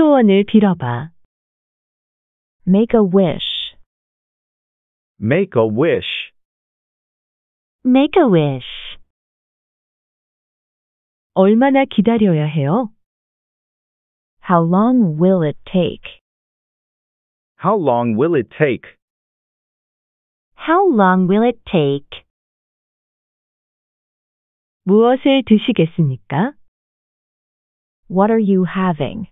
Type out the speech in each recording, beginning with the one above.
소원을 빌어봐. Make a wish. Make a wish. Make a wish. 얼마나 기다려야 해요? How long will it take? How long will it take? How long will it take? 무엇을 드시겠습니까? What are you having?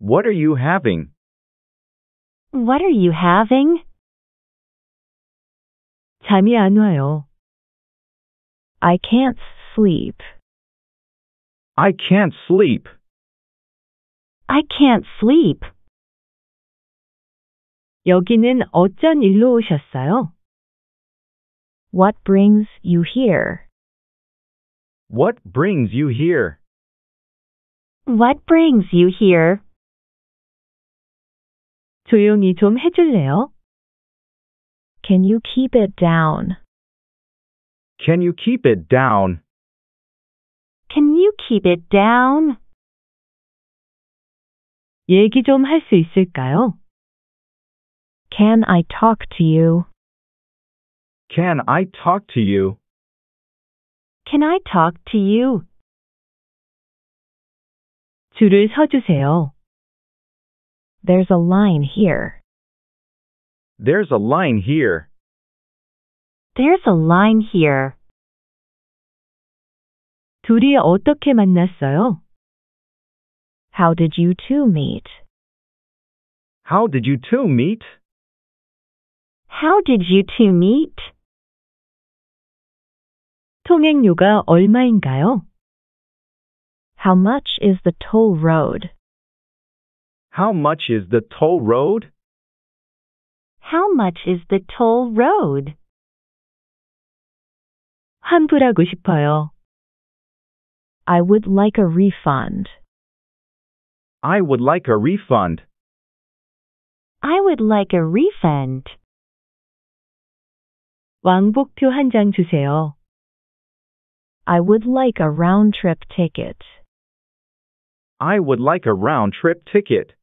What are you having? What are you having? 잠이 안 와요. I can't sleep. I can't sleep. I can't sleep. 여기는 어쩐 일로 오셨어요? What brings you here? What brings you here? What brings you here? 조용히 좀 해줄래요? Can you keep it down? Can you keep it down? Can you keep it down? 얘기 좀 할 수 있을까요? Can I talk to you? Can I talk to you? Can I talk to you? 줄을 서 주세요. There's a line here. There's a line here. There's a line here. 둘이 어떻게 만났어요? How did you two meet? How did you two meet? How did you two meet? 통행료가 얼마인가요? How much is the toll road? How much is the toll road? How much is the toll road? 환불하고 싶어요. I would like a refund. I would like a refund. I would like a refund. 왕복표 한 장 주세요. I would like a round trip ticket. I would like a round trip ticket.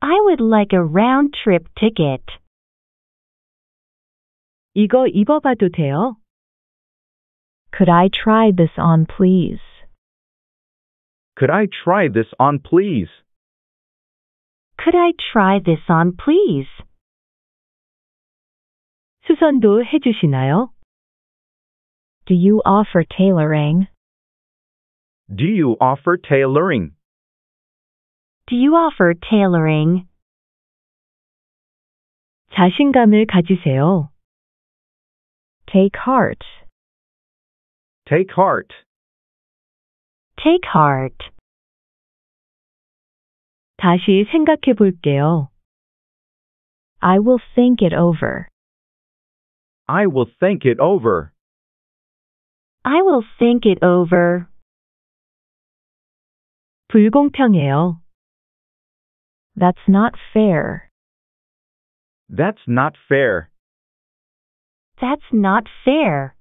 I would like a round trip ticket. 이거 입어봐도 돼요? Could I try this on, please? Could I try this on, please? Could I try this on, please? 수선도 해주시나요? Do you offer tailoring? Do you offer tailoring? Do you offer tailoring? 자신감을 가지세요. Take heart. Take heart. Take heart. 다시 생각해 볼게요. I will think it over. I will think it over. I will think it over. 불공평해요. That's not fair. That's not fair. That's not fair.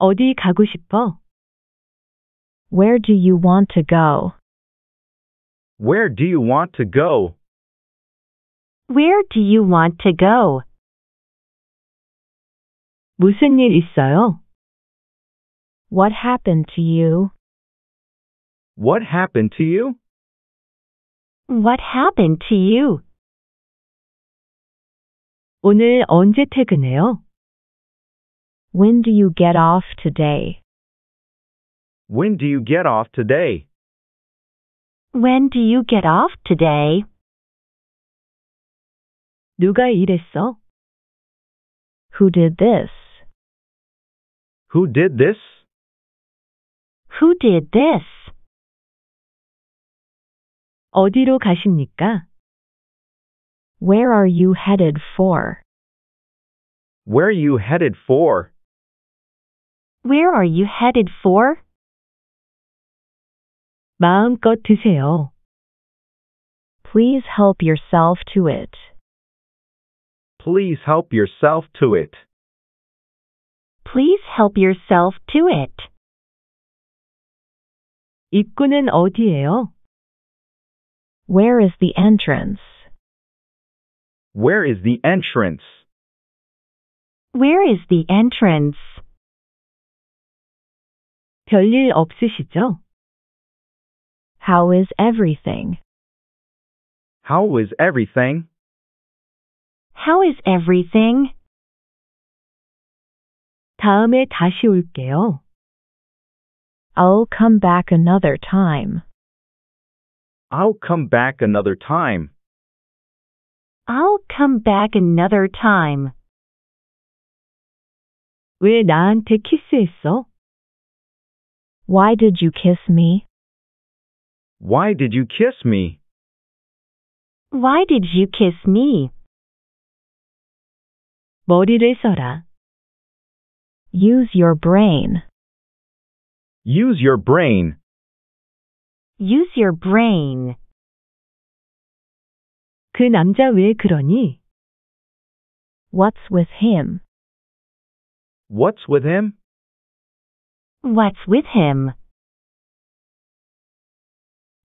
어디 가고 싶어? Where do you want to go? Where do you want to go? Where do you want to go? 무슨 일 있어요? What happened to you? What happened to you? What happened to you? 오늘 언제 퇴근해요? When do you get off today? When do you get off today? When do you get off today? 누가 이랬어? Who did this? Who did this? Who did this? 어디로 가십니까? Where are you headed for? Where are you headed for? Where are you headed for? 마음껏 드세요. Please help yourself to it. Please help yourself to it. Please help yourself to it. 입구는 어디예요? Where is the entrance? Where is the entrance? Where is the entrance? 별일 없으시죠? How is everything? How is everything? How is everything? 다음에 다시 올게요. I'll come back another time. I'll come back another time. I'll come back another time. 왜 나한테 키스했어? Why did you kiss me? Why did you kiss me? Why did you kiss me? 머리를 써라. Use your brain. Use your brain. Use your brain. 그 남자 왜 그러니? What's with him? What's with him? What's with him?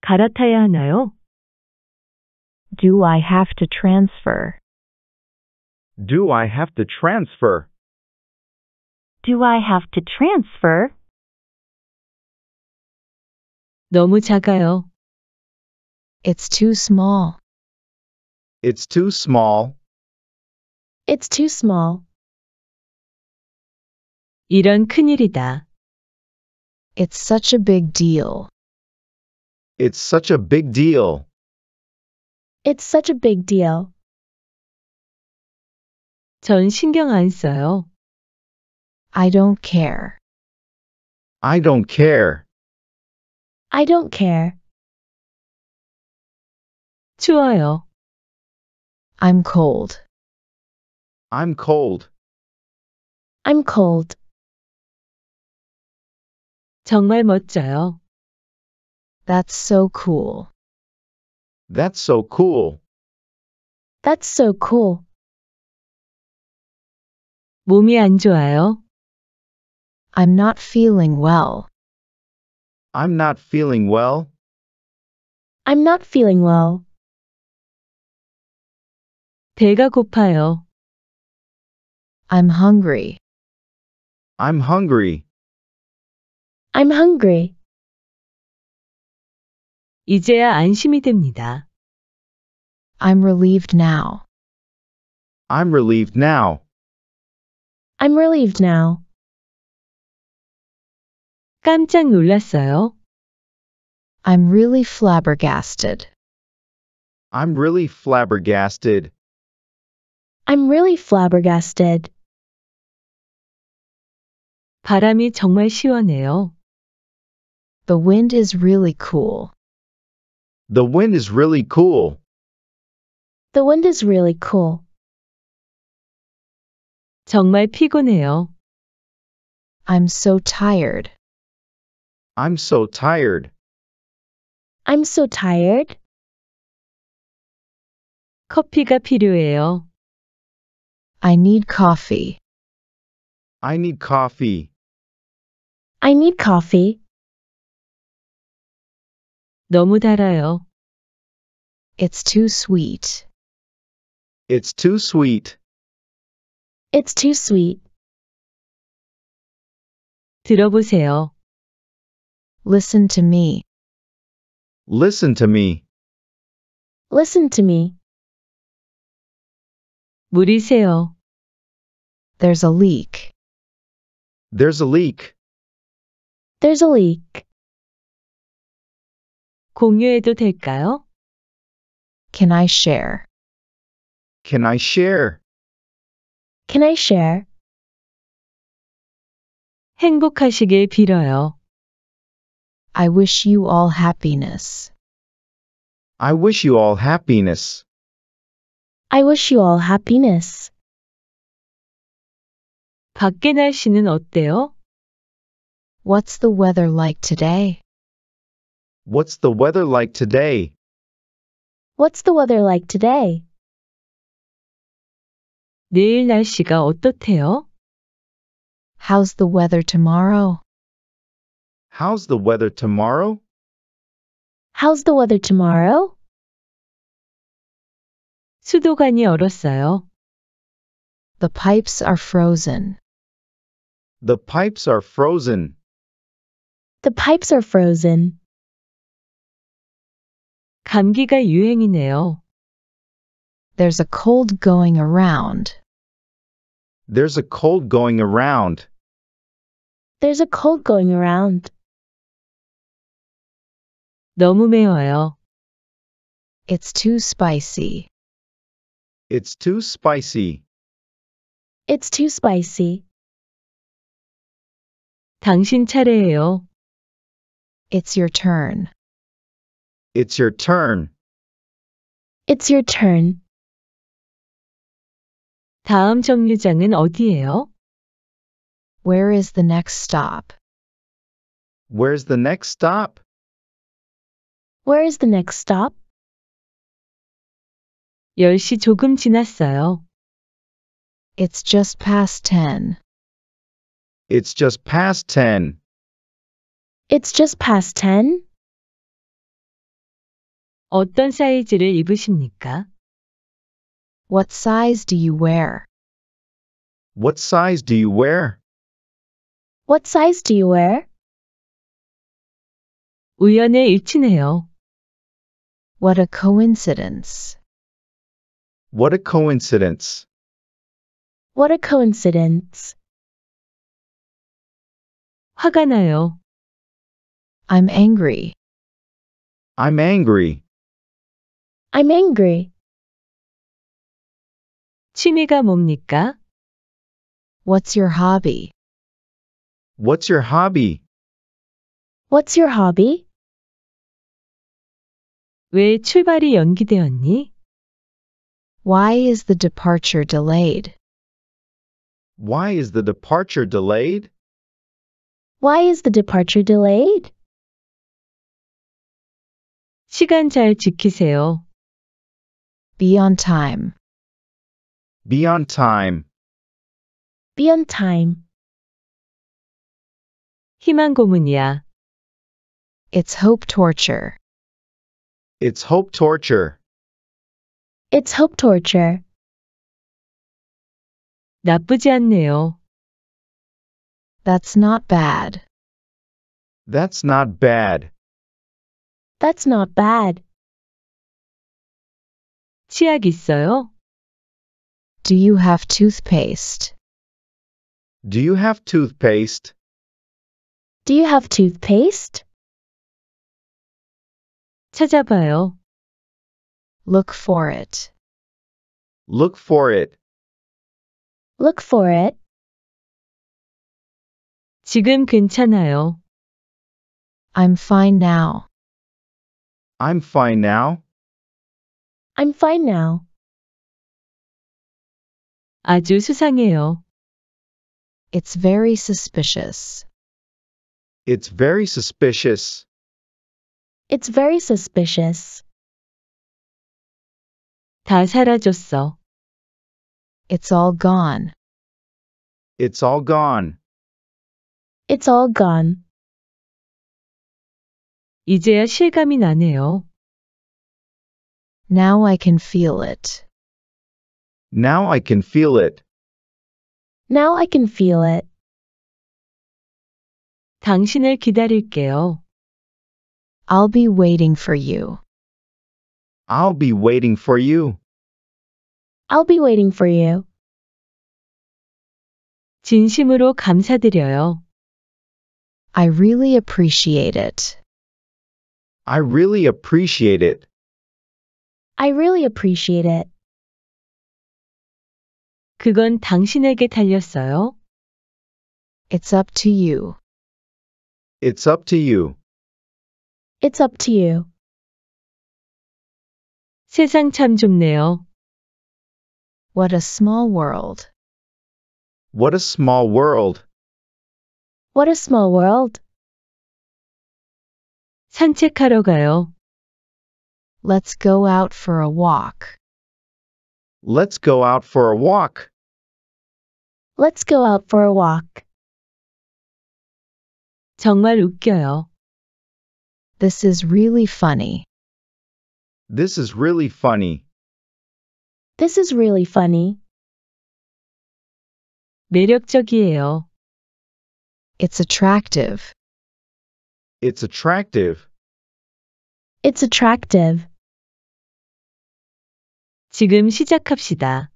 갈아타야 하나요? Do I have to transfer? Do I have to transfer? Do I have to transfer? 너무 작아요. It's too small. It's too small. It's too small. 이런 큰일이다. It's such a big deal. It's such a big deal. It's such a big deal. 전 신경 안 써요. I don't care. I don't care. I don't care. 좋아요. I'm cold. I'm cold. I'm cold. 정말 멋져요. That's so cool. That's so cool. That's so cool. 몸이 안 좋아요. I'm not feeling well. I'm not feeling well. I'm not feeling well. 배가 고파요. I'm hungry. I'm hungry. I'm hungry. 이제야 안심이 됩니다. I'm relieved now. I'm relieved now. I'm relieved now. 깜짝 놀랐어요. I'm really flabbergasted. I'm really flabbergasted. I'm really flabbergasted. 바람이 정말 시원해요. The wind is really cool. The wind is really cool. The wind is really cool. 정말 피곤해요. I'm so tired. I'm so tired. I'm so tired. 커피가 필요해요. I need coffee. I need coffee. I need coffee. 너무 달아요. It's too sweet. It's too sweet. It's too sweet. 들어보세요. Listen to me. Listen to me. Listen to me. 물이 새요. There's a leak. There's a leak. There's a leak. 공유해도 될까요? Can I share? Can I share? Can I share? 행복하시길 빌어요. I wish you all happiness. I wish you all happiness. I wish you all happiness. 밖에 날씨는 어때요? What's the weather like today? What's the weather like today? What's the weather like today? 내일 날씨가 어떻대요? How's the weather tomorrow? How's the weather tomorrow? How's the weather tomorrow? 수도관이 얼었어요. The pipes are frozen. The pipes are frozen. The pipes are frozen. 감기가 유행이네요. There's a cold going around. There's a cold going around. There's a cold going around. 너무 매워요. It's too spicy. It's too spicy. It's too spicy. 당신 차례예요. It's your turn. It's your turn. It's your turn. 다음 정류장은 어디예요? Where is the next stop? Where's the next stop? Where is the next stop? 10시 조금 지났어요. It's just past 10. It's just past 10. It's just past 10. 어떤 사이즈를 입으십니까? What size do you wear? What size do you wear? What size do you wear? 우연에 일치네요. What a coincidence. What a coincidence. What a coincidence. 화가 나요. I'm angry. I'm angry. I'm angry. 취미가 뭡니까? What's your hobby? What's your hobby? What's your hobby? 왜 출발이 연기되었니? Why is the departure delayed? Why is the departure delayed? Why is the departure delayed? 시간 잘 지키세요. Be on time. Be on time. Be on time. 희망 고문이야. It's hope torture. It's hope torture. It's hope torture. 나쁘지 않네요. That's not bad. That's not bad. That's not bad. 치약 있어요? Do you have toothpaste? Do you have toothpaste? Do you have toothpaste? 찾아봐요. Look for it. Look for it. Look for it. 지금 괜찮아요. I'm fine now. I'm fine now. I'm fine now. 아주 수상해요. It's very suspicious. It's very suspicious. It's very suspicious. 다 사라졌어. It's all gone. It's all gone. It's all gone. 이제야 실감이 나네요. Now I can feel it. Now I can feel it. Now I can feel it. 당신을 기다릴게요. I'll be waiting for you. I'll be waiting for you. I'll be waiting for you. 진심으로 감사드려요. I really appreciate it. I really appreciate it. I really appreciate it. 그건 당신에게 달렸어요. It's up to you. It's up to you. It's up to you. 세상 참 좁네요. What a small world. What a small world. What a small world. 산책하러 가요. Let's go out for a walk. Let's go out for a walk. Let's go out for a walk. 정말 웃겨요. This is really funny. This is really funny. This is really funny. 매력적이에요. It's attractive. It's attractive. It's attractive. 지금 시작합시다.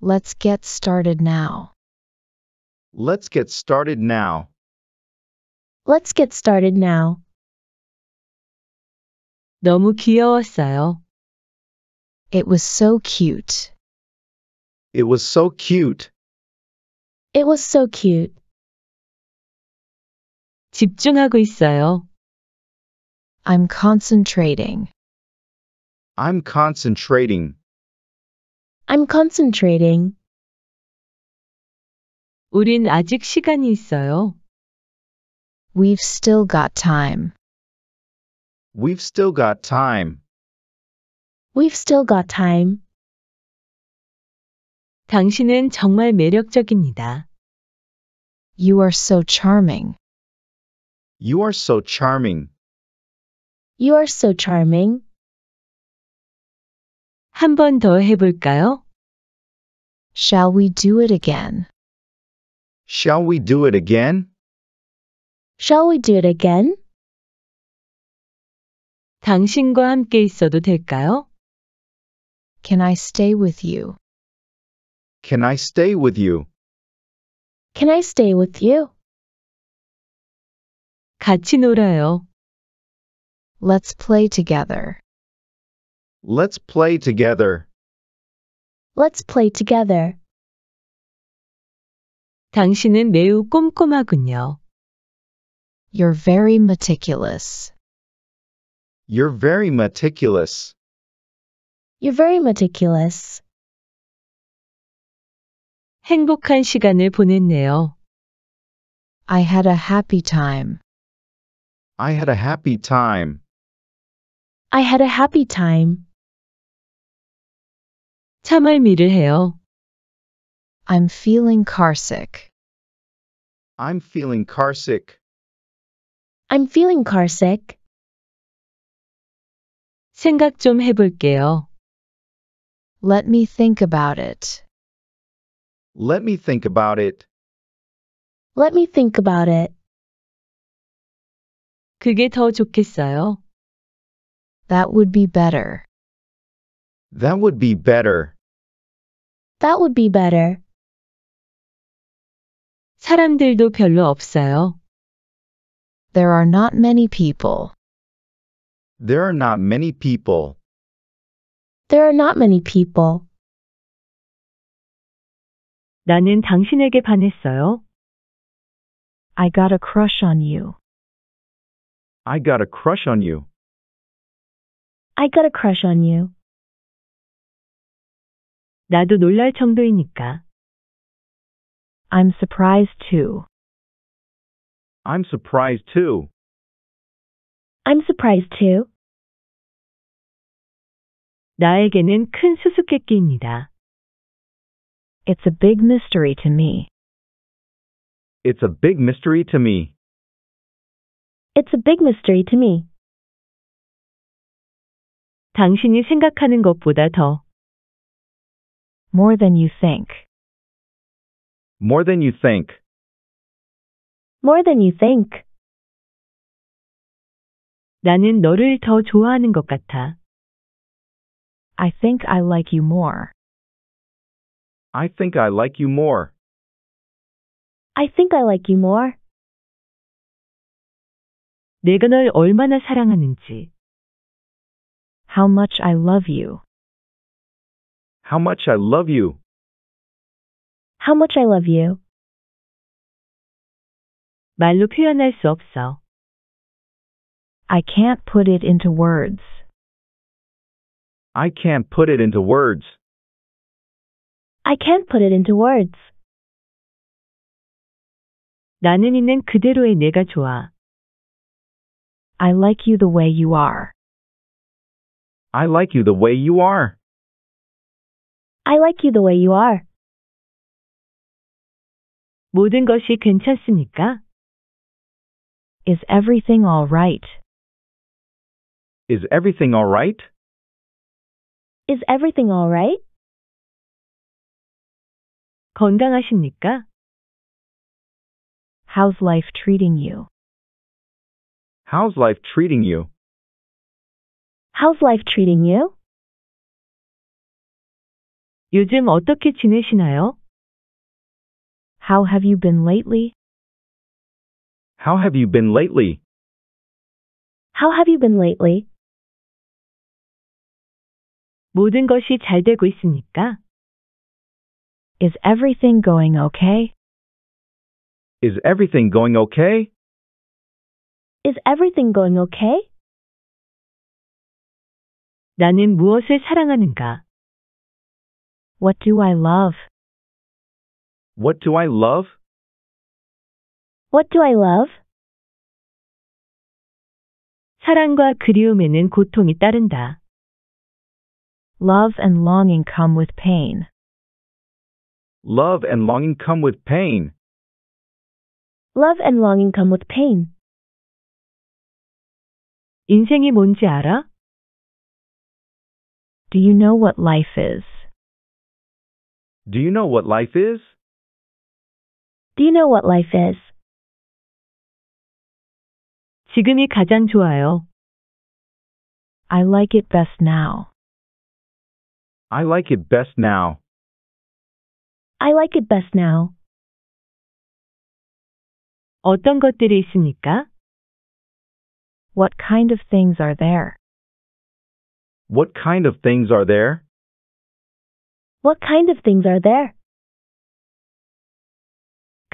Let's get started now. Let's get started now. Let's get started now. 너무 귀여웠어요. It was so cute. It was so cute. It was so cute. 집중하고 있어요. I'm concentrating. I'm concentrating. I'm concentrating. 우린 아직 시간이 있어요. We've still got time. We've still got time. We've still got time. 당신은 정말 매력적입니다. You are so charming. You are so charming. You are so charming. 한 번 더 해볼까요? Shall we do it again? Shall we do it again? Shall we do it again? 당신과 함께 있어도 될까요? Can I stay with you? Can I stay with you? Can I stay with you? 같이 놀아요. Let's play together. Let's play together. Let's play together. 당신은 매우 꼼꼼하군요. You're very meticulous. You're very meticulous. You're very meticulous. 행복한 시간을 보냈네요. I had a happy time. I had a happy time. I had a happy time. 참을미를 해요. I'm feeling carsick. I'm feeling carsick. I'm feeling carsick. 생각 좀 해볼게요. Let me think about it. Let me think about it. Let me think about it. 그게 더 좋겠어요. That would be better. That would be better. That would be better. 사람들도 별로 없어요. There are not many people. There are not many people. There are not many people. 나는 당신에게 반했어요. I got a crush on you. I got a crush on you. I got a crush on you. 나도 놀랄 정도이니까. I'm surprised too. I'm surprised too. I'm surprised too. 나에게는 큰 수수께끼입니다. It's a big mystery to me. It's a big mystery to me. It's a big mystery to me. 당신이 생각하는 것보다 더 more than you think. More than you think. More than you think. 나는 너를 더 좋아하는 것 같아. I think I like you more. I think I like you more. I think I like you more. 내가 널 얼마나 사랑하는지. How much I love you. How much I love you. How much I love you. 말로 표현할 수 없어. I can't put it into words. I can't put it into words. I can't put it into words. 나는 있는 그대로의 내가 좋아. I like you the way you are. I like you the way you are. I like you the way you are. 모든 것이 괜찮습니까? Is everything all right? Is everything all right? Is everything all right? 건강하십니까? How's life treating you? How's life treating you? How's life treating you? 요즘 어떻게 지내시나요? How have you been lately? How have you been lately? How have you been lately? 모든 것이 잘 되고 있습니까? Is everything going okay? Is everything going okay? Is everything going okay? 나는 무엇을 사랑하는가? What do I love? What do I love? What do I love? 사랑과 그리움에는 고통이 따른다. Love and longing come with pain. Love and longing come with pain. Love and longing come with pain. 인생이 뭔지 알아? Do you know what life is? Do you know what life is? Do you know what life is? 지금이 가장 좋아요. I like it best now. I like it best now. I like it best now. 어떤 것들이 있습니까? What kind of things are there? What kind of things are there? What kind of things are there?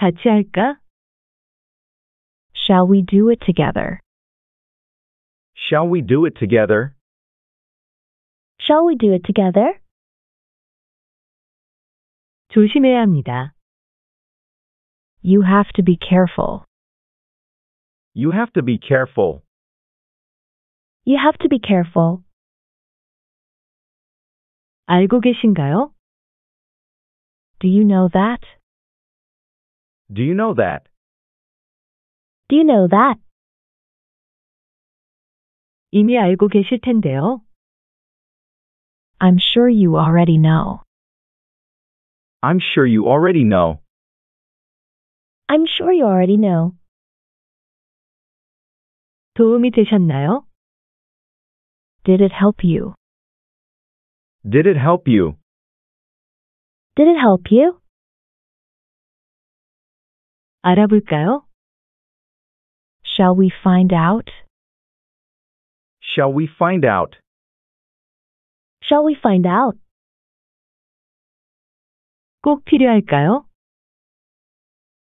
같이 할까? Shall we do it together? Shall we do it together? Shall we do it together? 조심해야 합니다. You have to be careful. You have to be careful. You have to be careful. 알고 계신가요? Do you know that? Do you know that? Do you know that? 이미 알고 계실 텐데요. I'm sure you already know. I'm sure you already know. I'm sure you already know. 도움이 되셨나요? Did it help you? Did it help you? Did it help you? 알아볼까요? Shall we find out? Shall we find out? Shall we find out? 꼭 필요할까요?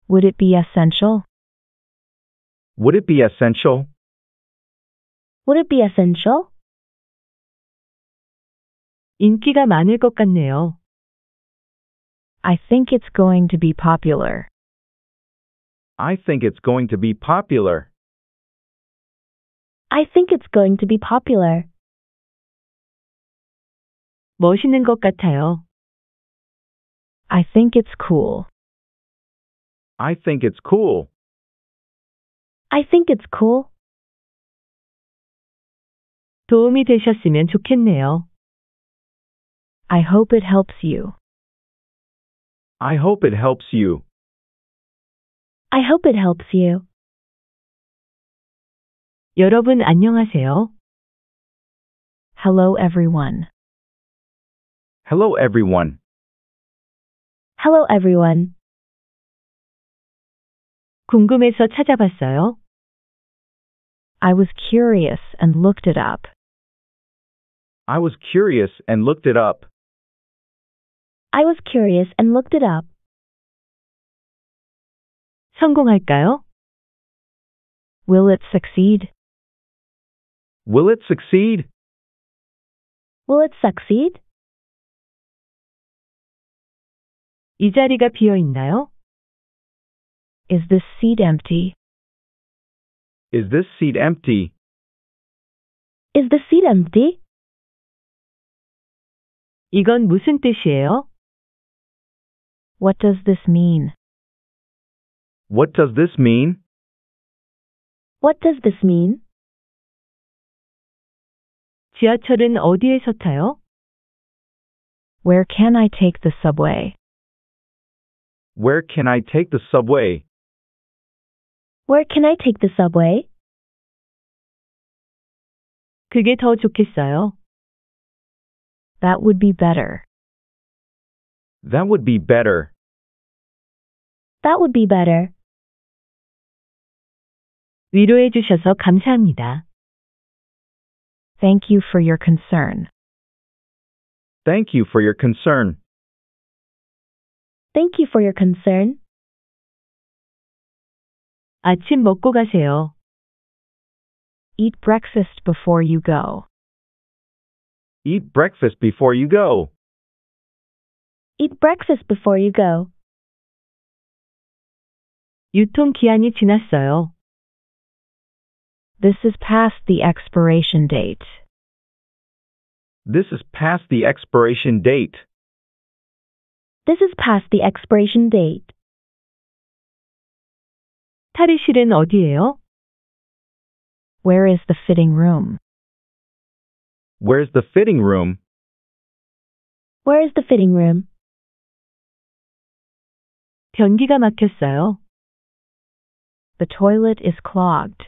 Would it be essential? Would it be essential? Would it be essential? 인기가 많을 것 같네요. I think it's going to be popular. I think it's going to be popular. I think it's going to be popular. 멋있는 것 같아요. I think it's cool. I think it's cool. I think it's cool. 도움이 되셨으면 좋겠네요. I hope it helps you. I hope it helps you. I hope it helps you. 여러분 안녕하세요. Hello everyone. Hello everyone. Hello everyone. 궁금해서 찾아봤어요. I was curious and looked it up. I was curious and looked it up. I was curious and looked it up. 성공할까요? Will it succeed? Will it succeed? Will it succeed? 이 자리가 비어 있나요? Is this seat empty? Is this seat empty? Is the seat empty? 이건 무슨 뜻이에요? What does this mean? What does this mean? What does this mean? 지하철은 어디에서 타요? Where can I take the subway? Where can I take the subway? Where can I take the subway? 그게 더 좋겠어요. That would be better. That would be better. That would be better. 위로해 주셔서 감사합니다. Thank you for your concern. Thank you for your concern. Thank you for your concern. 아침 먹고 가세요. Eat breakfast before you go. Eat breakfast before you go. Eat breakfast before you go. 기한이 지났어요. This is past the expiration date. This is past the expiration date. This is past the expiration date. 탈의실은 어디예요? Where is the fitting room? Where's the fitting room? Where is the fitting room? 변기가 막혔어요. The toilet is clogged.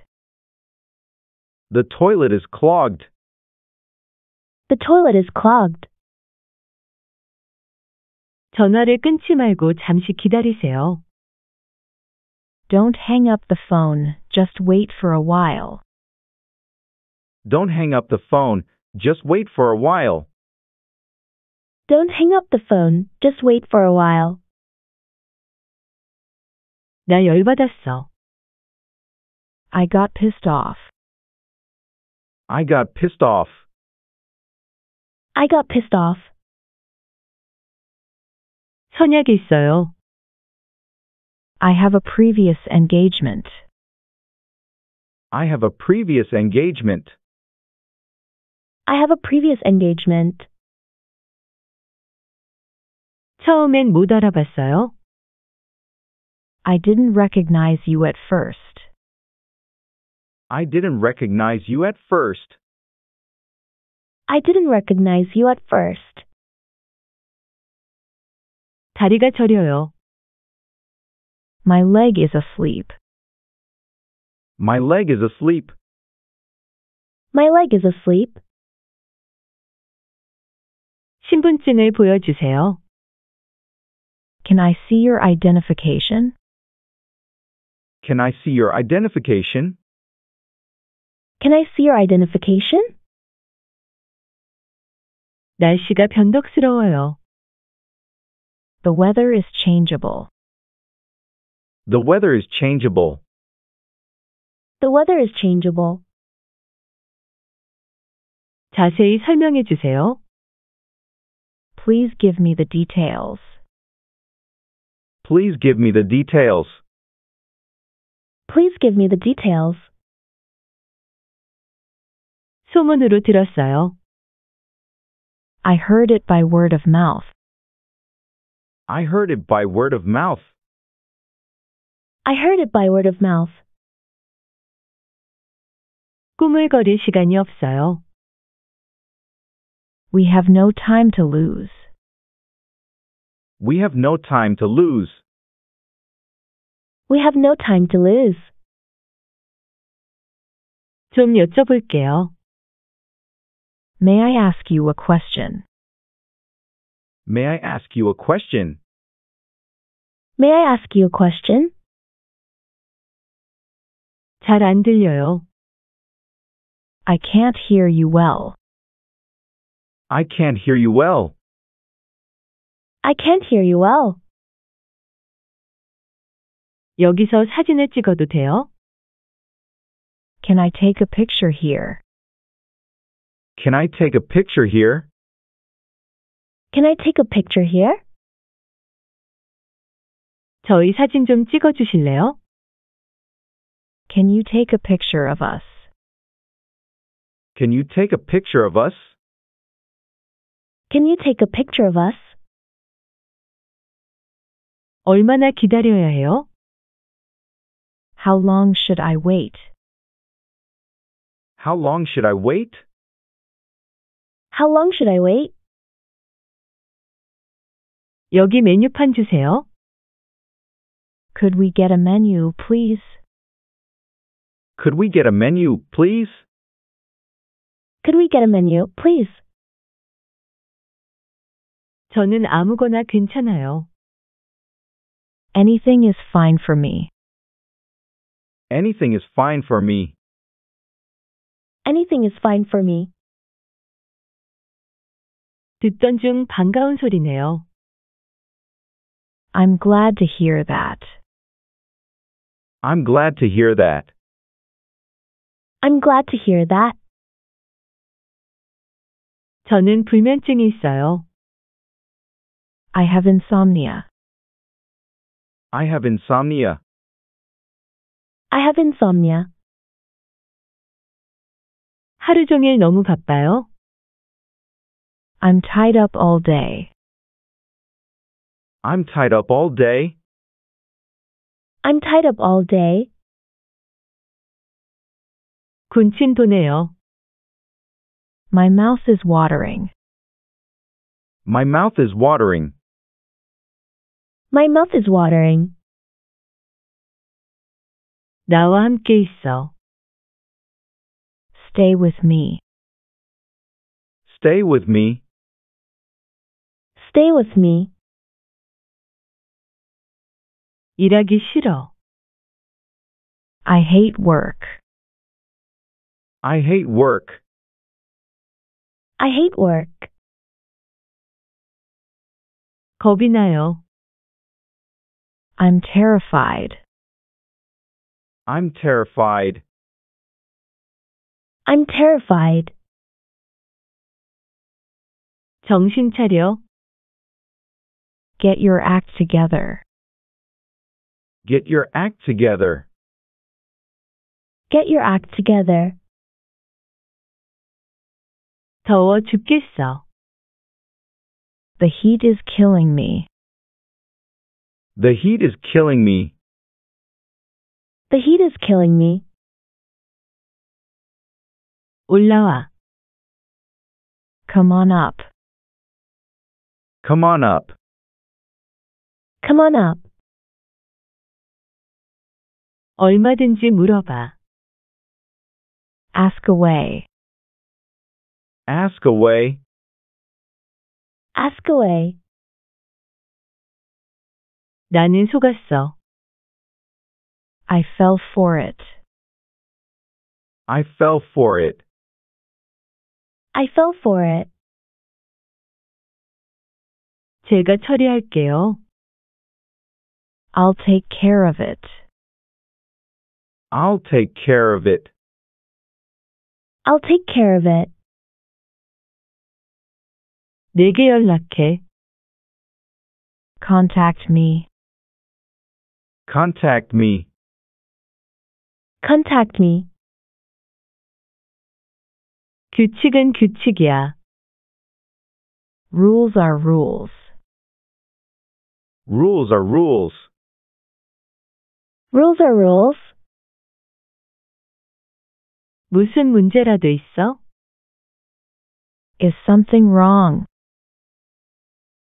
The toilet is clogged. The toilet is clogged. 전화를 끊지 말고 잠시 기다리세요. Don't hang up the phone. Just wait for a while. Don't hang up the phone. Just wait for a while. Don't hang up the phone. Just wait for a while. 나 열받았어. I got pissed off. I got pissed off. I got pissed off. 선약이 있어요. I have a previous engagement. I have a previous engagement. I have a previous engagement. 처음엔 못 알아봤어요. I didn't recognize you at first. I didn't recognize you at first. I didn't recognize you at first. 다리가 저려요. My leg is asleep. My leg is asleep. My leg is asleep. 신분증을 보여주세요. Can I see your identification? Can I see your identification? Can I see your identification? 날씨가 변덕스러워요. The weather is changeable. The weather is changeable. The weather is changeable. 자세히 설명해 주세요. Please give me the details. Please give me the details. Please give me the details. 소문으로 들었어요. I heard it by word of mouth. I heard it by word of mouth. I heard it by word of mouth. 꿈을 거릴 시간이 없어요. We have no time to lose. We have no time to lose. We have no time to lose. 좀 여쭤볼게요. May I ask you a question? May I ask you a question? May I ask you a question? 잘 들려요. I can't hear you well. I can't hear you well. I can't hear you well. 여기서 사진을 찍어도 돼요? Can I take a picture here? Can I take a picture here? Can I take a picture here? 저희 사진 좀 Can you take a picture of us? Can you take a picture of us? Can you take a picture of us? 얼마나 기다려야 해요? How long should I wait? How long should I wait? How long should I wait? 여기 메뉴판 주세요. Could we get a menu, please? Could we get a menu, please? Could we get a menu, please? 저는 아무거나 괜찮아요. Anything is fine for me. Anything is fine for me. Anything is fine for me. 듣던 중 반가운 소리네요. I'm glad to hear that. I'm glad to hear that. I'm glad to hear that. 저는 불면증이 있어요. I have insomnia. I have insomnia. I have insomnia. 하루 종일 너무 바빠요. I'm tied up all day. I'm tied up all day. I'm tied up all day. 군침도네요. My mouth is watering. My mouth is watering. My mouth is watering. 나와 함께 있어. Stay with me. Stay with me. Stay with me. 일하기 싫어. I hate work. I hate work. I hate work. 겁이 나요. I'm terrified. I'm terrified. I'm terrified. 정신 차려. Get your act together. Get your act together. Get your act together. 더워 죽겠어. The heat is killing me. The heat is killing me. The heat is killing me. 올라와. Come on up. Come on up. Come on up. 얼마든지 물어봐. Ask away. Ask away. Ask away. 나는 속았어. I fell for it. I fell for it. I fell for it. 제가 처리할게요. I'll take care of it. I'll take care of it. I'll take care of it. 내게 연락해. Contact me. Contact me. Contact me. 규칙은 규칙이야. Rules are rules. Rules are rules. Rules are rules. 무슨 문제라도 있어? Is something wrong?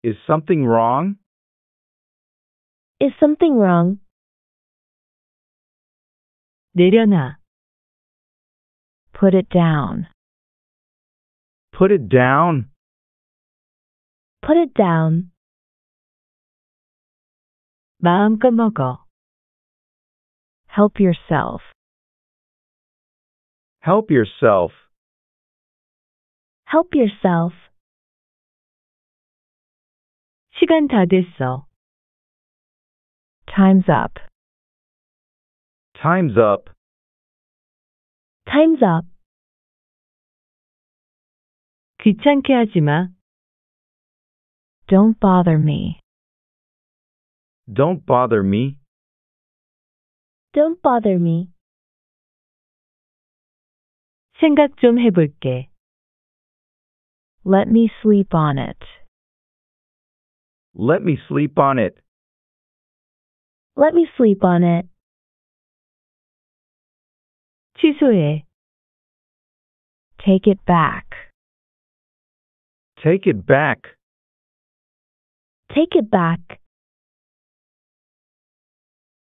Is something wrong? Is something wrong? 내려놔. Put it down. Put it down. Put it down. 마음껏 먹어. Help yourself. Help yourself. Help yourself. 시간 다 됐어. Time's up. Time's up. Time's up. 귀찮게 하지 마. Don't bother me. Don't bother me. Don't bother me. 생각 좀 해볼게. Let me sleep on it. Let me sleep on it. Let me sleep on it. 취소해. Take it back. Take it back. Take it back.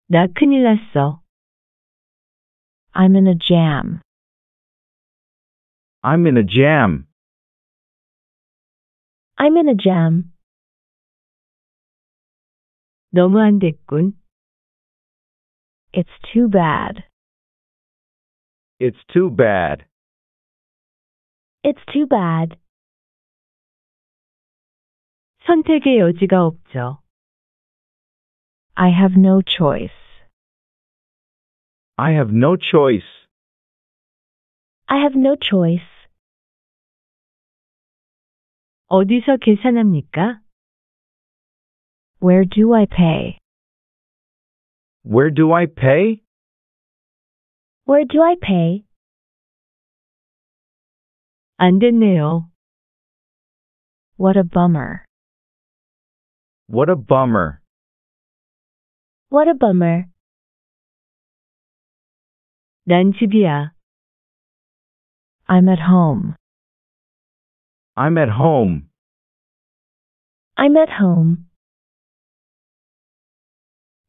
나 큰일 났어. I'm in a jam. I'm in a jam. I'm in a jam. 너무 안 됐군. It's too bad. It's too bad. It's too bad. 선택의 여지가 없죠. I have no choice. I have no choice. I have no choice. 어디서 계산합니까? Where do I pay? Where do I pay? Where do I pay? 안 됐네요. What a bummer. What a bummer. What a bummer. 난 집이야. I'm at home. I'm at home. I'm at home.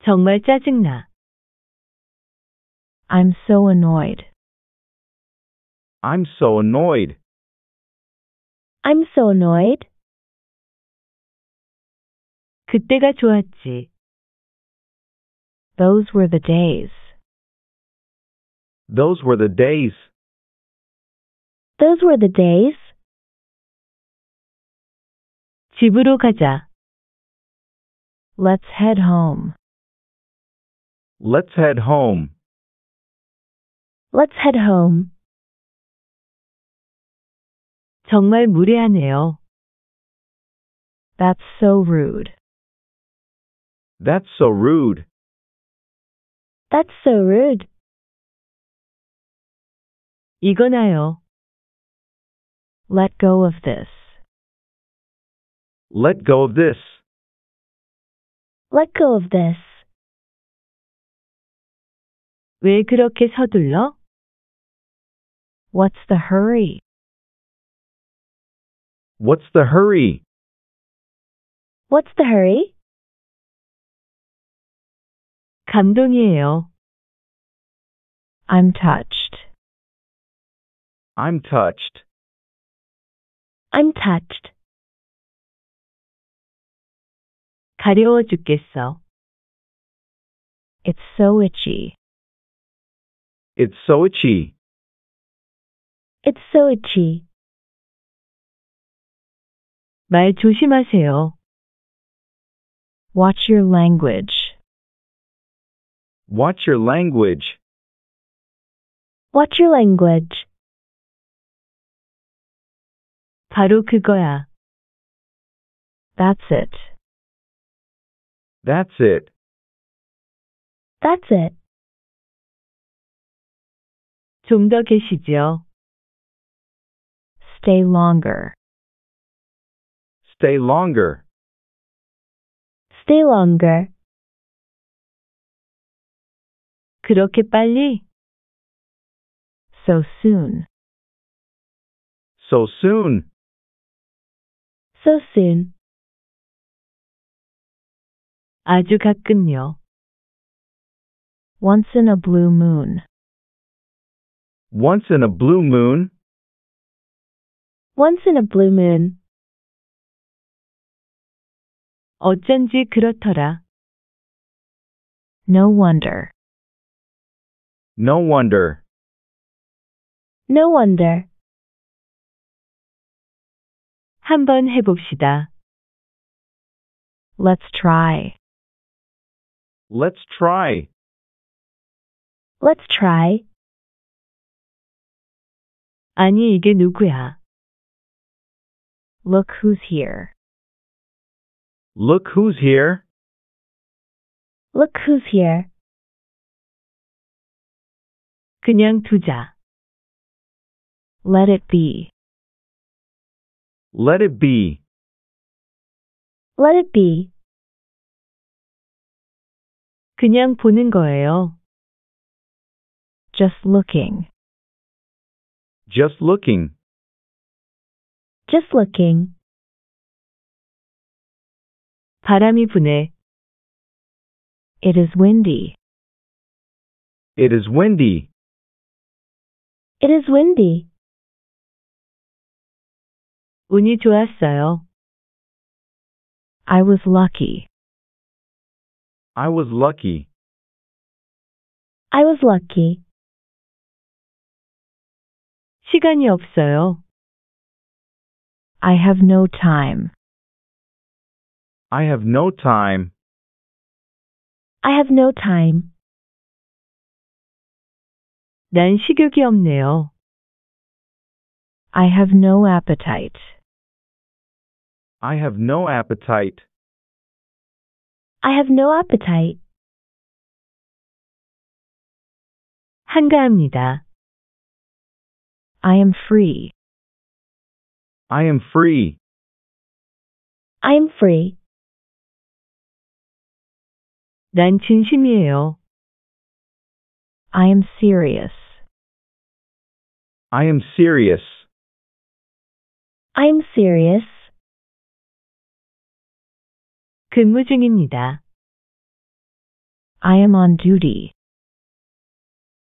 정말 짜증나. I'm so annoyed. I'm so annoyed. I'm so annoyed. 그때가 좋았지. Those were the days. Those were the days. Those were the days. 집으로 가자. Let's head home. Let's head home. Let's head home. 정말 무례하네요. That's so rude. That's so rude. That's so rude. 이거 나요. Let go of this. Let go of this. Let go of this. 왜 그렇게 서둘러? What's the hurry? What's the hurry? What's the hurry? 감동이에요. I'm touched. I'm touched. I'm touched. 가려워 죽겠어. It's so itchy. It's so itchy. It's so itchy. 말 조심하세요. Watch your language. Watch your language. Watch your language. 바로 그거야. That's it. That's it. That's it. 좀 더 계시죠. Stay longer. Stay longer. Stay longer. 그렇게 빨리? So soon. So soon. So soon. 아주 가끔요. Once in a blue moon. Once in a blue moon. Once in a blue moon. 어쩐지 그렇더라. No wonder. No wonder. No wonder. 한번 해봅시다. Let's try. Let's try. Let's try. 아니, 이게 누구야? Look who's here. Look who's here. Look who's here. 그냥 두자. Let it be. Let it be. Let it be. 그냥 보는 거예요. Just looking. Just looking. Just looking. 바람이 부네. It is windy. It is windy. It is windy. 운이 좋았어요. I was lucky. I was lucky. I was lucky. 시간이 없어요. I have no time. I have no time. I have no time. 난 식욕이 없네요. I have no appetite. I have no appetite. I have no appetite. 한가합니다. I am free. I am free. I am free. 난 진심이에요. I am serious. I am serious. I am serious. 근무 중입니다. I am on duty.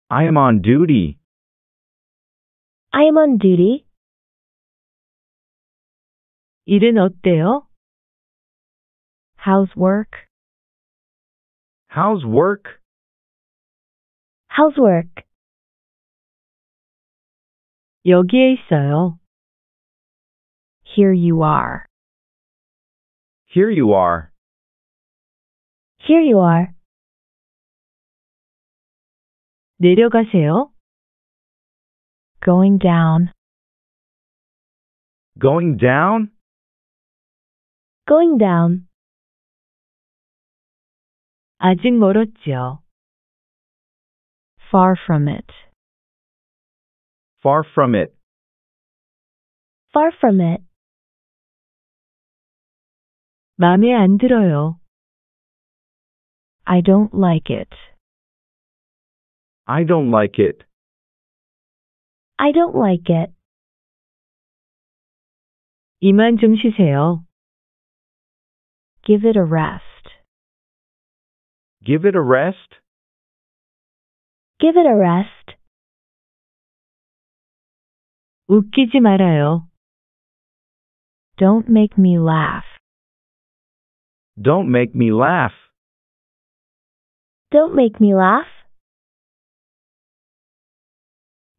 I am on duty. I am on duty. 일은 어때요? How's work? How's work? How's work? 여기에 있어요. Here you are. Here you are. Here you are. 내려가세요. Going down. Going down? Going down. 아직 멀었죠. Far from it. Far from it. Far from it. 마음에 안 들어요. I don't like it. I don't like it. I don't like it. 이만 좀 쉬세요. Give it a rest. Give it a rest. Give it a rest. 웃기지 말아요. Don't make me laugh. Don't make me laugh. Don't make me laugh.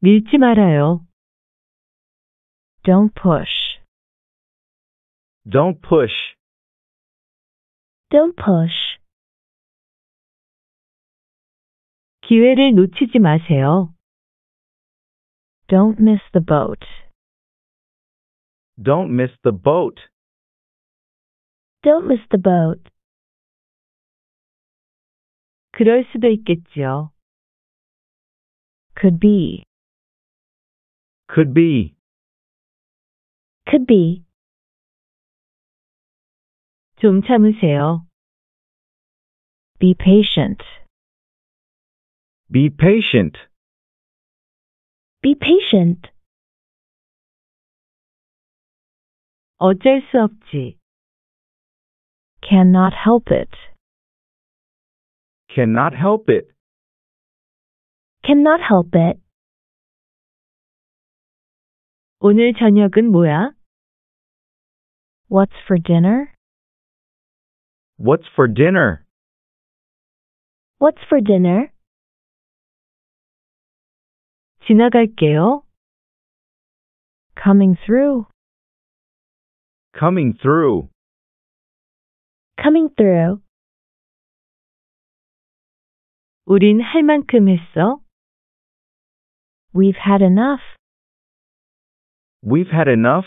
밀지 말아요. Don't push. Don't push. Don't push. 기회를 놓치지 마세요. Don't miss the boat. Don't miss the boat. Don't miss the boat. 그럴 수도 있겠지요. could be could be could be 좀 참으세요. be patient be patient be patient 어쩔 수 없지 cannot help it Cannot help it. Cannot help it. 오늘 저녁은 뭐야? What's for dinner? What's for dinner? What's for dinner? 지나갈게요. Coming through. Coming through. Coming through. 우린 할 만큼 했어. We've had enough. We've had enough.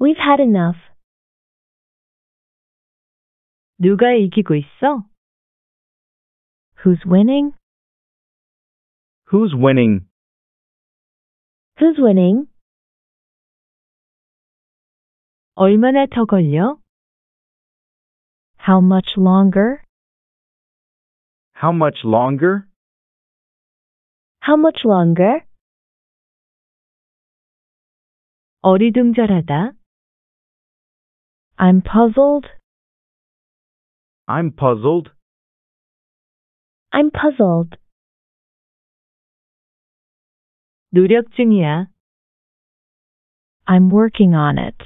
We've had enough. 누가 이기고 있어? Who's winning? Who's winning? Who's winning? 얼마나 더 걸려? How much longer? How much longer? How much longer? 어리둥절하다. I'm puzzled. I'm puzzled. I'm puzzled. 노력 중이야. I'm working on it.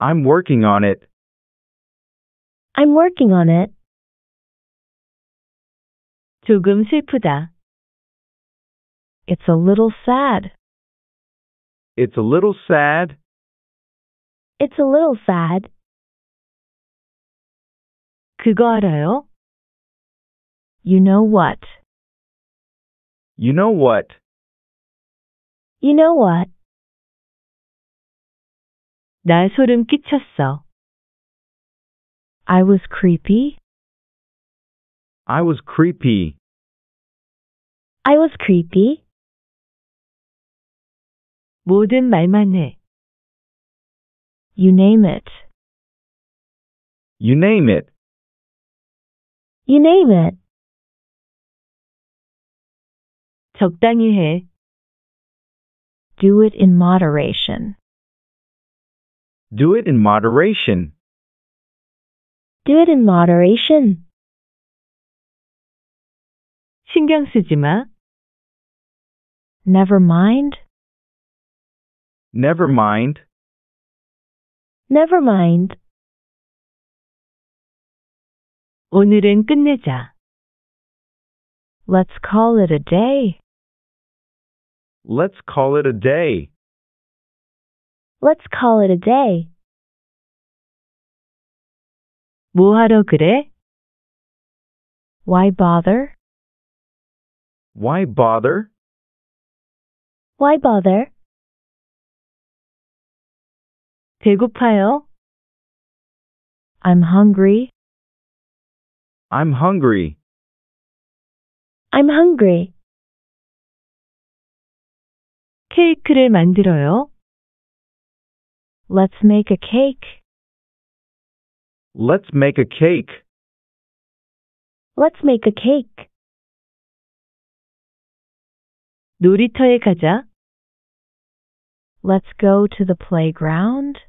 I'm working on it. I'm working on it. 조금 슬프다. It's a little sad. It's a little sad. It's a little sad. 그거 알아요? You know what? You know what? You know what? 나 소름 끼쳤어. I was creepy. I was creepy. I was creepy. 모든 말만 해. You name it. You name it. You name it. 적당히 해. Do it in moderation. Do it in moderation. Do it in moderation. 신경 쓰지 마. Never mind. Never mind. Never mind. 오늘은 끝내자. Let's call it a day. Let's call it a day. Let's call it a day. 그래? Why bother? Why bother? Why bother? 배고파요. I'm hungry. I'm hungry. I'm hungry. 케이크를 만들어요. Let's make a cake. Let's make a cake. Let's make a cake. 놀이터에 가자. Let's go to the playground.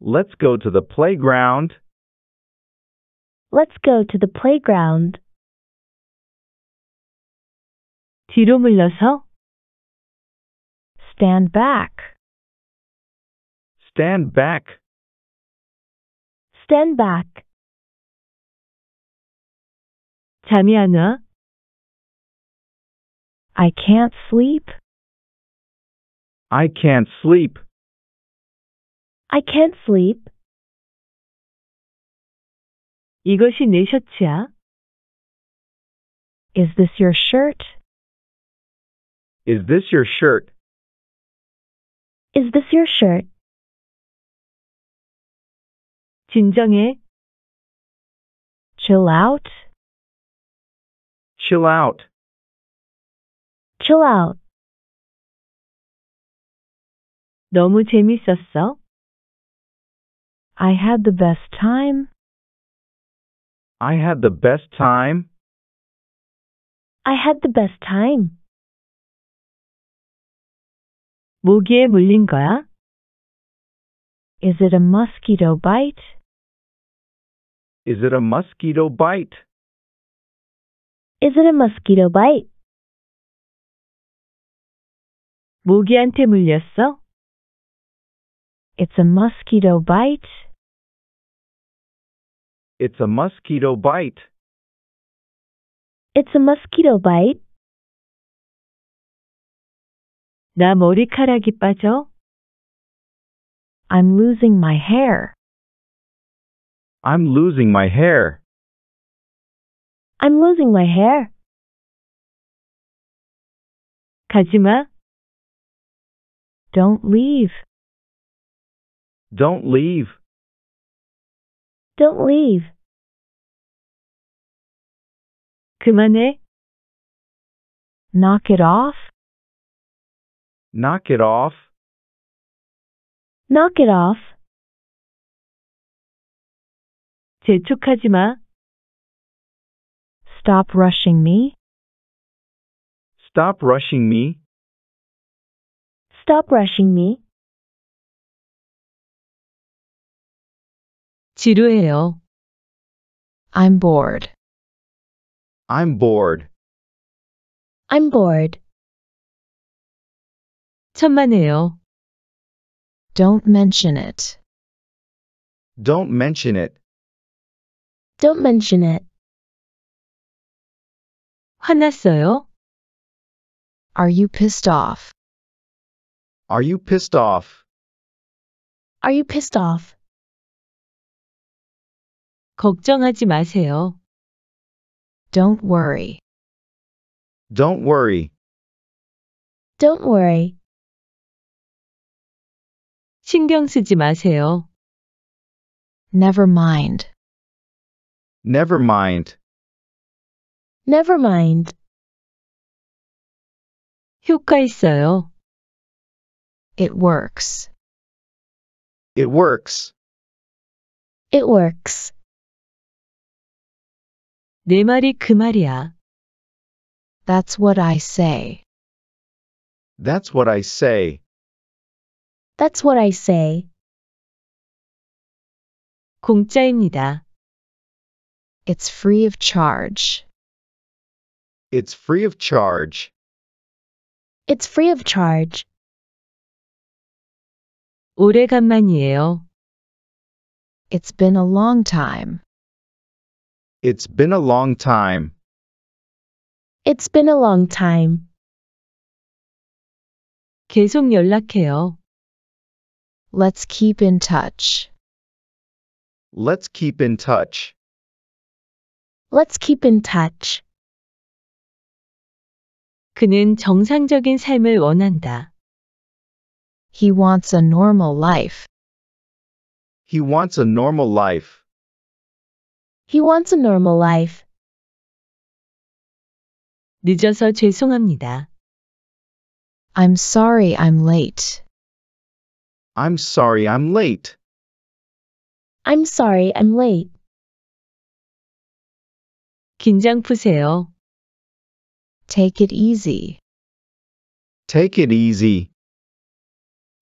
Let's go to the playground. Let's go to the playground. 뒤로 물러서. Stand back. Stand back. Stand back. 잠이 안 와. I can't sleep. I can't sleep. I can't sleep. 이것이 내 셔츠야? Is this your shirt? Is this your shirt? Is this your shirt? 진정해. Chill out. Chill out chill out. 너무 재밌었어. I had the best time. I had the best time. I had the best time. 모기에 물린 거야? Is it a mosquito bite? Is it a mosquito bite? Is it a mosquito bite? 모기한테 물렸어? It's a mosquito bite. It's a mosquito bite. It's a mosquito bite. 나 머리카락이 빠져. I'm losing my hair. I'm losing my hair. I'm losing my hair. 가지마. Don't leave. Don't leave. Don't leave. 그만해. Knock it off. Knock it off. Knock it off. 재촉하지 마. Stop rushing me. Stop rushing me. Stop rushing me. 지루해요. I'm bored. I'm bored. I'm bored. 천만에요. Don't mention it. Don't mention it. Don't mention it. 화났어요? Are you pissed off? Are you pissed off? Are you pissed off? 걱정하지 마세요. Don't worry. Don't worry. Don't worry. 신경 쓰지 마세요. Never mind. Never mind. Never mind. 효과 있어요. It works. It works. It works. 내 말이 그 말이야. That's what I say. That's what I say. That's what I say. 공짜입니다. It's free of charge. It's free of charge. It's free of charge. 오래간만이에요. It's been a long time. It's been a long time. It's been a long time. 계속 연락해요. Let's keep in touch. Let's keep in touch. Let's keep in touch. 그는 정상적인 삶을 원한다. He wants a normal life. He wants a normal life. He wants a normal life. 늦어서 죄송합니다. I'm sorry I'm late. I'm sorry I'm late. I'm sorry I'm late. 긴장 푸세요. Take it easy. Take it easy.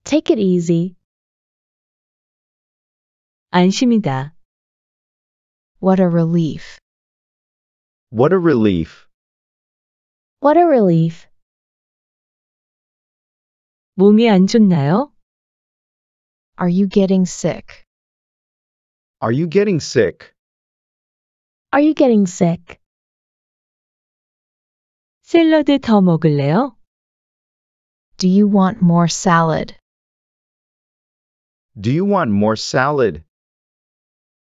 Take it easy. 안심이다. What a relief. What a relief. What a relief. 몸이 안 좋나요? Are you getting sick? Are you getting sick? Are you getting sick? 샐러드 더 먹을래요? Do you want more salad? Do you want more salad?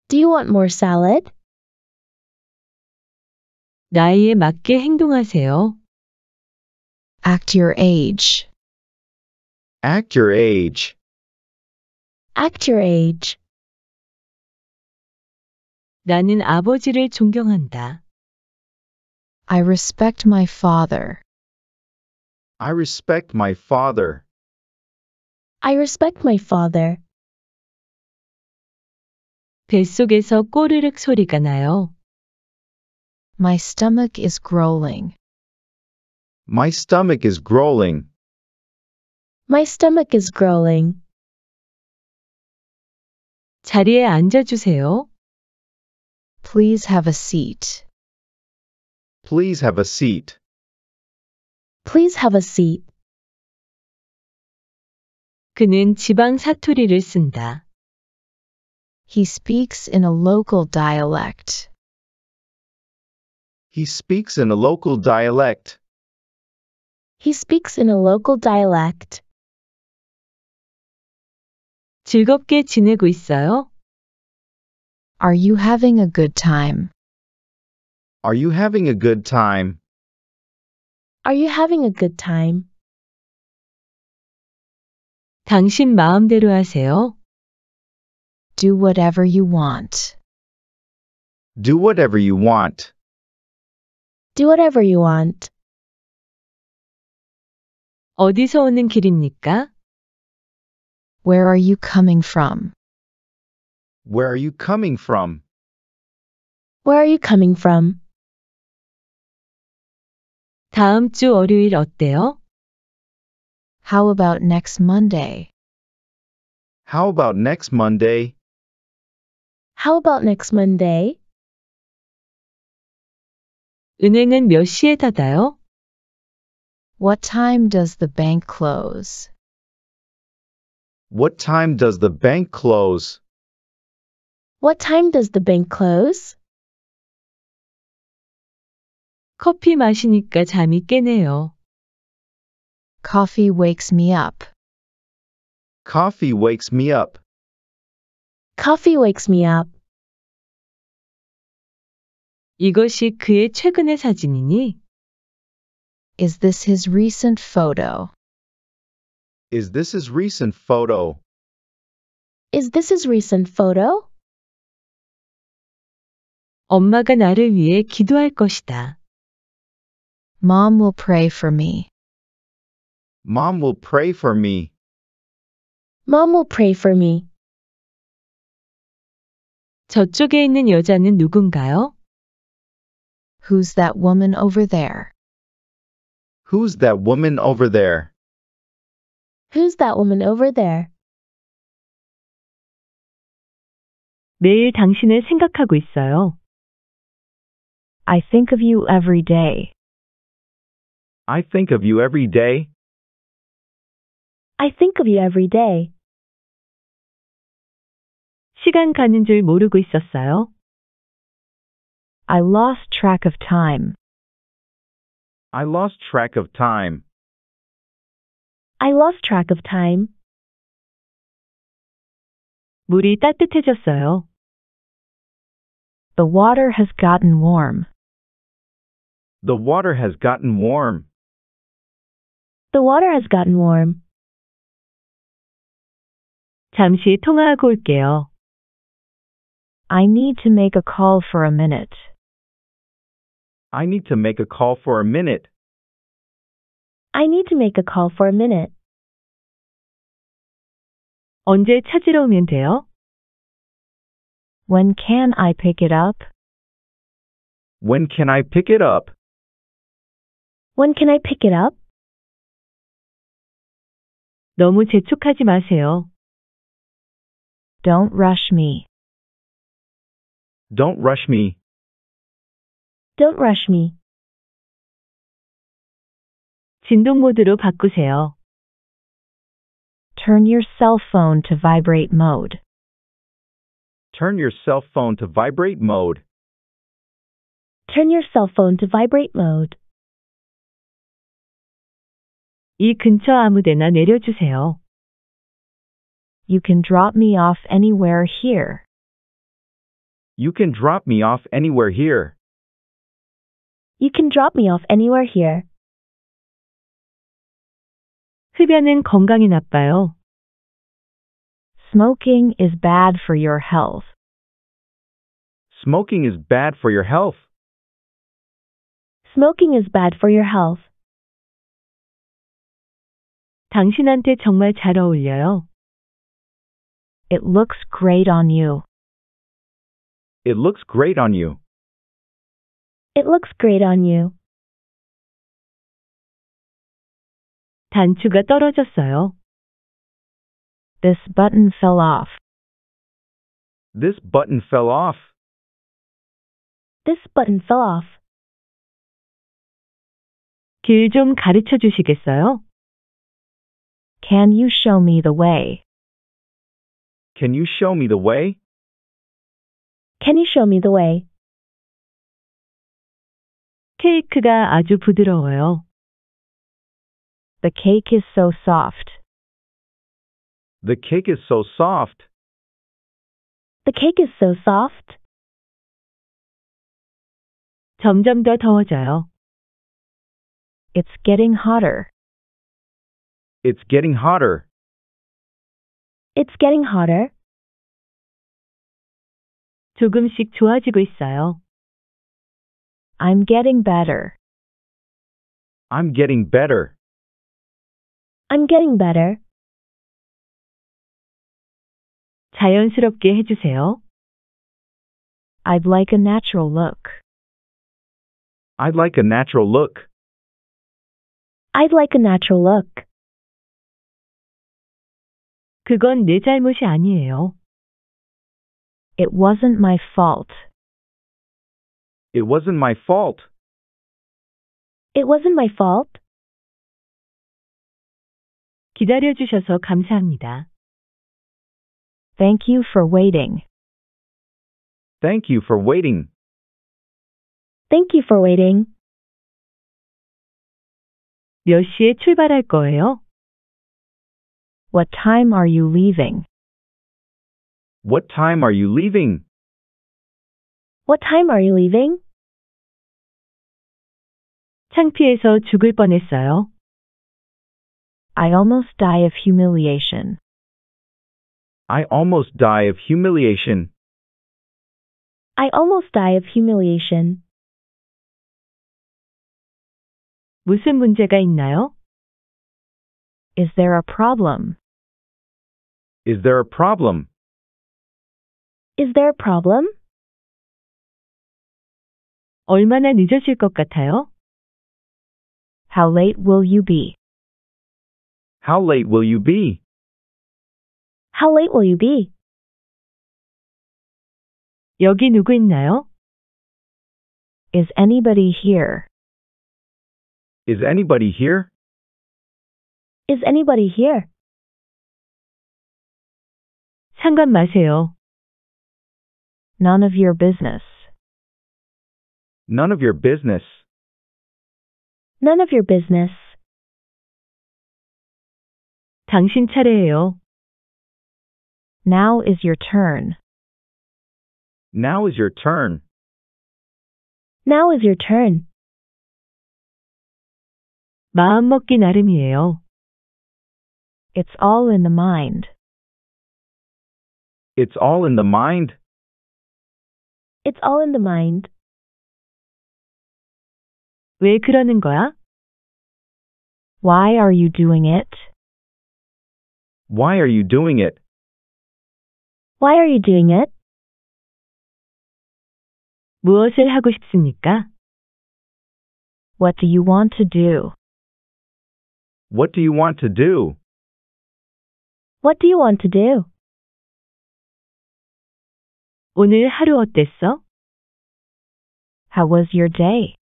Do you want more salad? 나이에 맞게 행동하세요. Act your age. Act your age. Act your age. 나는 아버지를 존경한다. I respect my father. I respect my father. I respect my father. 뱃속에서 꼬르륵 소리가 나요. My stomach is growling. My stomach is growling. My stomach is growling. 자리에 앉아 주세요. Please have a seat. Please have a seat. Please have a seat. 그는 지방 사투리를 쓴다. He speaks in a local dialect. He speaks in a local dialect. He speaks in a local dialect. 즐겁게 지내고 있어요? Are you having a good time? Are you having a good time? Are you having a good time? 당신 마음대로 하세요. Do whatever you want. Do whatever you want. Do whatever you want. 어디서 오는 길입니까? Where are you coming from? Where are you coming from? Where are you coming from? 다음 주 월요일 어때요? How about next Monday? How about next Monday? How about next Monday? 은행은 몇 시에 닫아요? What time does the bank close? What time does the bank close? What time does the bank close? 커피 마시니까 잠이 깨네요. Coffee wakes me up. Coffee wakes me up. Coffee wakes me up. 이것이 그의 최근의 사진이니? Is this his recent photo? Is this his recent photo? Is this his recent photo? 엄마가 나를 위해 기도할 것이다. Mom will pray for me. Mom will pray for me. Mom will pray for me. 저쪽에 있는 여자는 누군가요? Who's that woman over there? Who's that woman over there? Who's that woman over there? 매일 당신을 생각하고 있어요. I think of you every day. I think of you every day. I think of you every day. 시간 가는 줄 모르고 있었어요. I lost track of time. I lost track of time. I lost track of time. 물이 따뜻해졌어요. The water has gotten warm. The water has gotten warm. The water has gotten warm. 잠시 통화하고 올게요. I need to make a call for a minute. I need to make a call for a minute. I need to make a call for a minute. 언제 찾으러 오면 돼요? When can I pick it up? When can I pick it up? When can I pick it up? 너무 재촉하지 마세요. Don't rush me. Don't rush me. Don't rush me. 진동 모드로 바꾸세요. Turn your cell phone to vibrate mode. Turn your cell phone to vibrate mode. Turn your cell phone to vibrate mode. 이 근처 아무데나 내려주세요. You can drop me off anywhere here. You can drop me off anywhere here. You can drop me off anywhere here. 흡연은 나빠요. Smoking is bad for your health. Smoking is bad for your health. Smoking is bad for your health. 당신한테 정말 잘 어울려요. It looks great on you. It looks great on you. It looks great on you. 단추가 떨어졌어요. This button fell off. This button fell off. This button fell off. 가르쳐 주시겠어요? Can you show me the way? Can you show me the way? Can you show me the way? 케이크가 아주 부드러워요. The cake is so soft. The cake is so soft. The cake is so soft. 점점 더 더워져요. It's getting hotter. It's getting hotter. It's getting hotter. 조금씩 좋아지고 있어요. I'm getting better. I'm getting better. I'm getting better. 자연스럽게 해주세요. I'd like a natural look. I'd like a natural look. I'd like a natural look. 그건 내 잘못이 아니에요. It wasn't my fault. It wasn't my fault. It wasn't my fault. 주셔서 감사합니다. Thank you for waiting. Thank you for waiting. Thank you for waiting. 몇 시에 출발할 거예요? What time are you leaving? What time are you leaving? What time are you leaving? 창피해서 죽을 뻔했어요. I almost die of humiliation. I almost die of humiliation. I almost die of humiliation. 무슨 문제가 있나요? Is there a problem? Is there a problem? Is there a problem? 얼마나 것 같아요? How late will you be? How late will you be? How late will you be? 여기 누구 있나요? Is anybody here? Is anybody here? Is anybody here? 상관 마세요. None of your business. None of your business. None of your business. 당신 차례예요. Now is your turn. Now is your turn. Now is your turn. 마음 먹기 나름이에요. It's all in the mind. It's all in the mind. It's all in the mind. 왜 그러는 거야? Why are you doing it? Why are you doing it? Why are you doing it? 무엇을 하고 싶습니까? What do you want to do? What do you want to do? What do you want to do? 오늘 하루 어땠어? How was your day?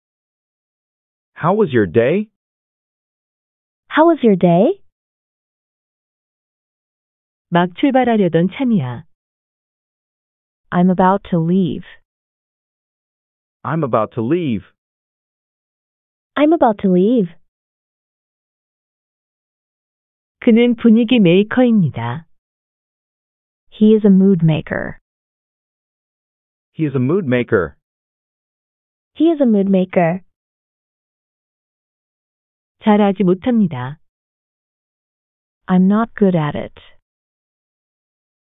How was your day? How was your day? 막 출발하려던 참이야. I'm about to leave. I'm about to leave. I'm about to leave. 그는 분위기 메이커입니다. He is a mood maker. He is a mood maker. He is a mood maker. 잘하지 못합니다. I'm not good at it.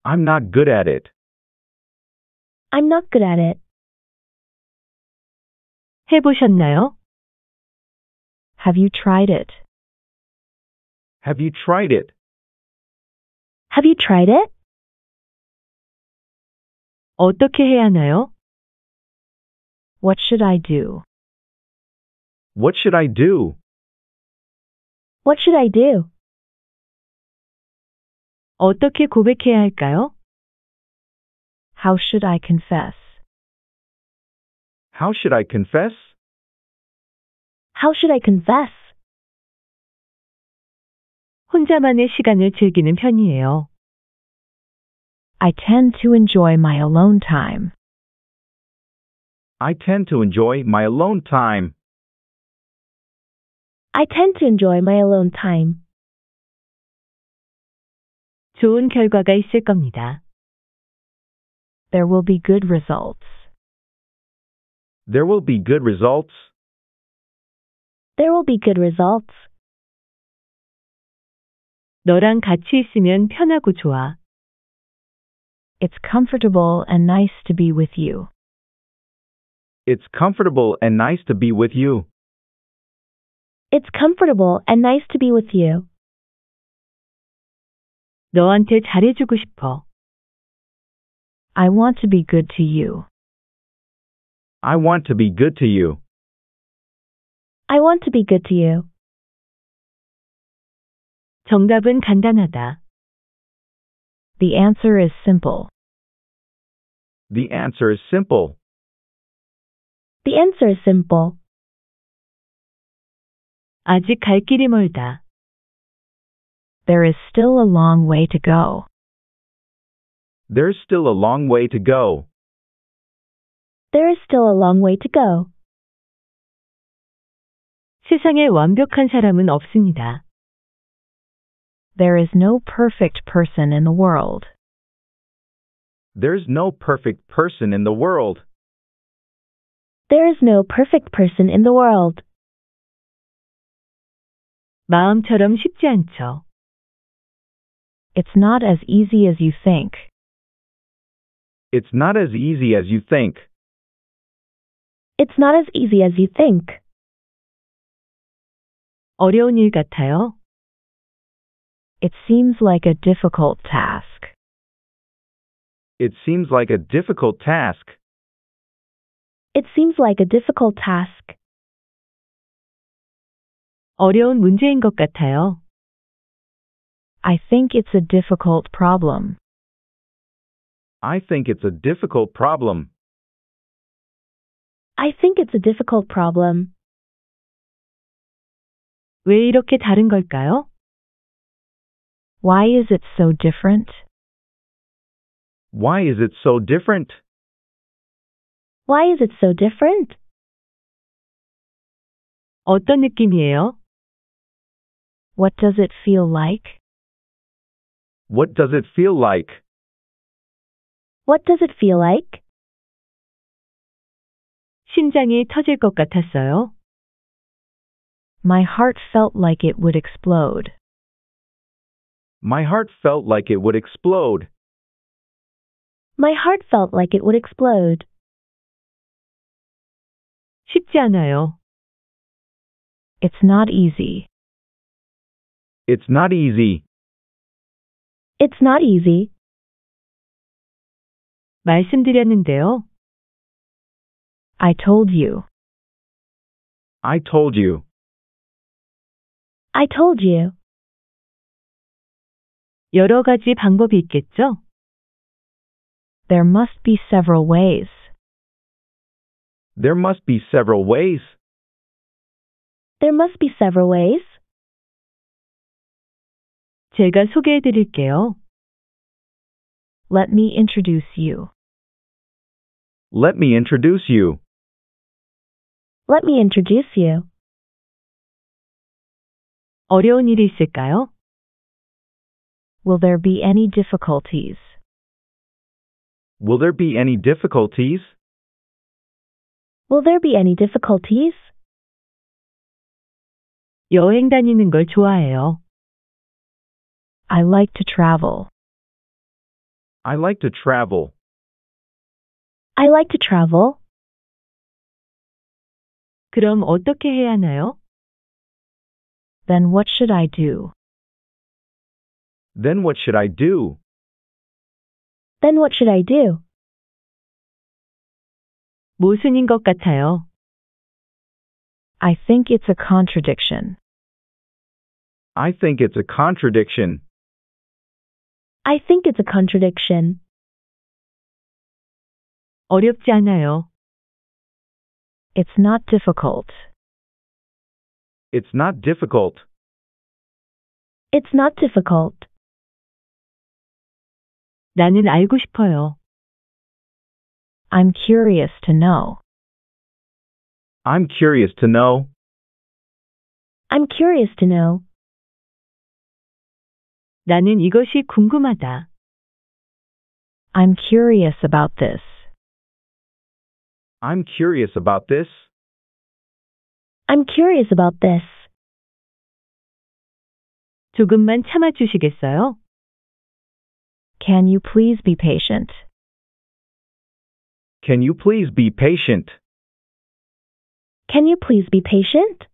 I'm not good at it. I'm not good at it. 해보셨나요? Have you tried it? Have you tried it? Have you tried it? 어떻게 해야 하나요? What should I do? What should I do? What should I do? 어떻게 고백해야 할까요? How should I confess? How should I confess? How should I confess? 혼자만의 시간을 즐기는 편이에요. I tend to enjoy my alone time. I tend to enjoy my alone time. I tend to enjoy my alone time. 좋은 결과가 있을 겁니다. There will be good results. There will be good results. There will be good results. 너랑 같이 있으면 편하고 좋아. It's comfortable and nice to be with you. It's comfortable and nice to be with you. It's comfortable and nice to be with you. 너한테 잘해주고 싶어. I want to be good to you. I want to be good to you. I want to be good to you. 정답은 간단하다. The answer is simple. The answer is simple. The answer is simple. 아직 갈 길이 멀다. There is still a long way to go. There's still a long way to go. There is still a long way to go. 세상에 완벽한 사람은 없습니다. There is no perfect person in the world. There's no perfect person in the world. There is no perfect person in the world. 마음처럼 쉽지 않죠. It's not as easy as you think. It's not as easy as you think. It's not as easy as you think. 어려운 일 같아요. It seems like a difficult task. It seems like a difficult task. It seems like a difficult task. 어려운 문제인 것 같아요. I think it's a difficult problem. I think it's a difficult problem. I think it's a difficult problem. 왜 이렇게 다른 걸까요? Why is it so different? Why is it so different? Why is it so different? 어떤 느낌이에요? What does it feel like? What does it feel like? What does it feel like? 심장이 터질 것 같았어요. My heart felt like it would explode. My heart felt like it would explode. My heart felt like it would explode. 쉽지 않아요. It's not easy. It's not easy. It's not easy. 말씀드렸는데요. I told you. I told you. I told you. 여러 가지 방법이 있겠죠? There must be several ways. There must be several ways. There must be several ways. 제가 소개해 드릴게요. Let me introduce you. Let me introduce you. Let me introduce you. 어려운 일이 있을까요? Will there be any difficulties? Will there be any difficulties? Will there be any difficulties? 여행 다니는 걸 좋아해요. I like to travel. I like to travel. I like to travel. 그럼 어떻게 해야 하나요? Then what should I do? Then what should I do? Then what should I do? 모순인 것 같아요. I think it's a contradiction. I think it's a contradiction. I think it's a contradiction. 어렵지 않아요. It's not difficult. It's not difficult. It's not difficult. 나는 알고 싶어요. I'm curious to know. I'm curious to know. I'm curious to know. 나는 이것이 궁금하다. I'm curious about this. I'm curious about this. I'm curious about this. 조금만 참아주시겠어요? Can you please be patient? Can you please be patient? Can you please be patient?